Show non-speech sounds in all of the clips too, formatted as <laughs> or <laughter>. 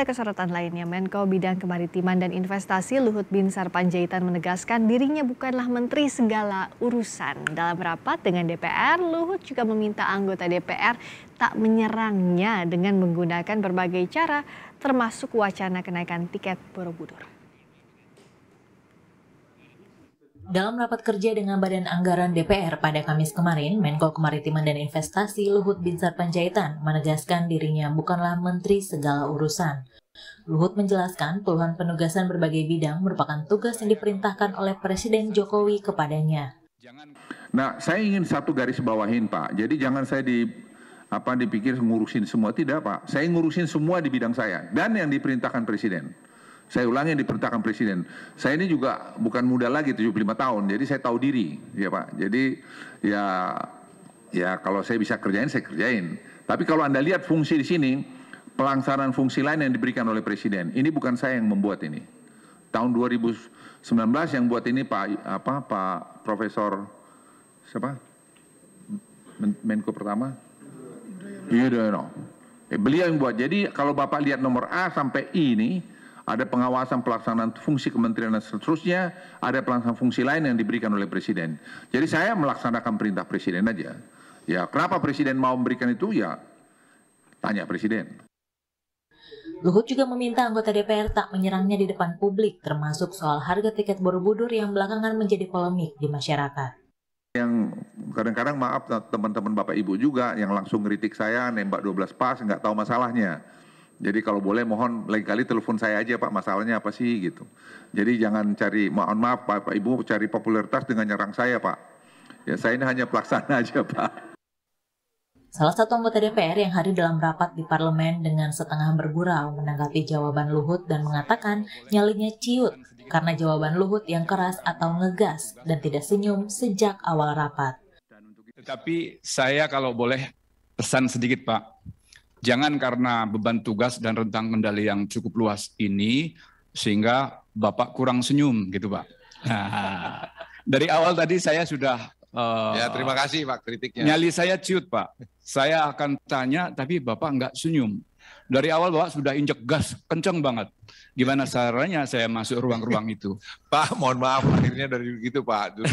Pada kesorotan lainnya, Menko Bidang Kemaritiman dan Investasi Luhut Binsar Panjaitan menegaskan dirinya bukanlah menteri segala urusan. Dalam rapat dengan DPR, Luhut juga meminta anggota DPR tak menyerangnya dengan menggunakan berbagai cara termasuk wacana kenaikan tiket Borobudur. Dalam rapat kerja dengan Badan Anggaran DPR pada Kamis kemarin, Menko Kemaritiman dan Investasi Luhut Binsar Panjaitan menegaskan dirinya bukanlah menteri segala urusan. Luhut menjelaskan puluhan penugasan berbagai bidang merupakan tugas yang diperintahkan oleh Presiden Jokowi kepadanya. Nah, saya ingin satu garis bawahin, Pak. Jadi jangan saya di apa dipikir ngurusin semua tidak, Pak. Saya ngurusin semua di bidang saya dan yang diperintahkan Presiden. Saya ulangi yang diperintahkan Presiden. Saya ini juga bukan muda lagi 75 tahun, jadi saya tahu diri, ya Pak. Jadi ya ya kalau saya bisa kerjain saya kerjain. Tapi kalau Anda lihat fungsi di sini, pelaksanaan fungsi lain yang diberikan oleh Presiden, ini bukan saya yang membuat ini. Tahun 2019 yang buat ini Pak apa Pak Profesor siapa? Menko pertama? Iya Eh, beliau yang buat. Jadi kalau Bapak lihat nomor A sampai I ini ada pengawasan pelaksanaan fungsi kementerian dan seterusnya, ada pelaksanaan fungsi lain yang diberikan oleh presiden. Jadi saya melaksanakan perintah presiden aja. Ya, kenapa presiden mau memberikan itu? Ya, tanya presiden. Luhut juga meminta anggota DPR tak menyerangnya di depan publik, termasuk soal harga tiket Borobudur yang belakangan menjadi polemik di masyarakat. Yang kadang-kadang maaf teman-teman Bapak Ibu juga yang langsung kritik saya, nembak 12 pas, nggak tahu masalahnya. Jadi kalau boleh mohon lain kali telepon saya aja Pak, masalahnya apa sih gitu. Jadi jangan cari, mohon maaf Pak, Pak Ibu cari popularitas dengan nyerang saya Pak. Ya saya ini hanya pelaksana aja Pak. Salah satu anggota DPR yang hadir dalam rapat di parlemen dengan setengah bergurau menanggapi jawaban Luhut dan mengatakan nyalinya ciut karena jawaban Luhut yang keras atau ngegas dan tidak senyum sejak awal rapat. Tetapi saya kalau boleh pesan sedikit Pak Jangan karena beban tugas dan rentang kendali yang cukup luas ini sehingga Bapak kurang senyum gitu, Pak. Nah, <laughs> dari awal tadi saya sudah Uh, ya terima kasih Pak kritiknya. Nyali saya ciut Pak. Saya akan tanya tapi Bapak nggak senyum. Dari awal Bapak sudah injek gas kenceng banget. Gimana caranya saya masuk ruang-ruang itu? Pak, mohon maaf akhirnya dari gitu Pak. Dulu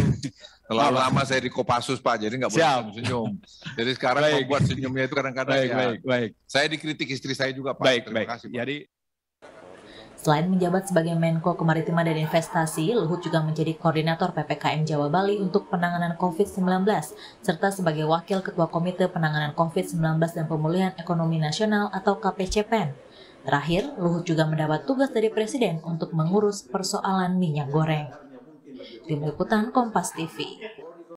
terlalu lama saya di Kopassus Pak, jadi nggak boleh senyum. Jadi sekarang baik. membuat senyumnya itu kadang-kadang baik, ya. Baik, baik. Saya dikritik istri saya juga Pak. Baik, Terima baik. kasih Pak. Jadi Selain menjabat sebagai Menko Kemaritiman dan Investasi, Luhut juga menjadi koordinator PPKM Jawa Bali untuk penanganan COVID-19, serta sebagai Wakil Ketua Komite Penanganan COVID-19 dan Pemulihan Ekonomi Nasional atau KPCPEN. Terakhir, Luhut juga mendapat tugas dari Presiden untuk mengurus persoalan minyak goreng. Tim Liputan Kompas TV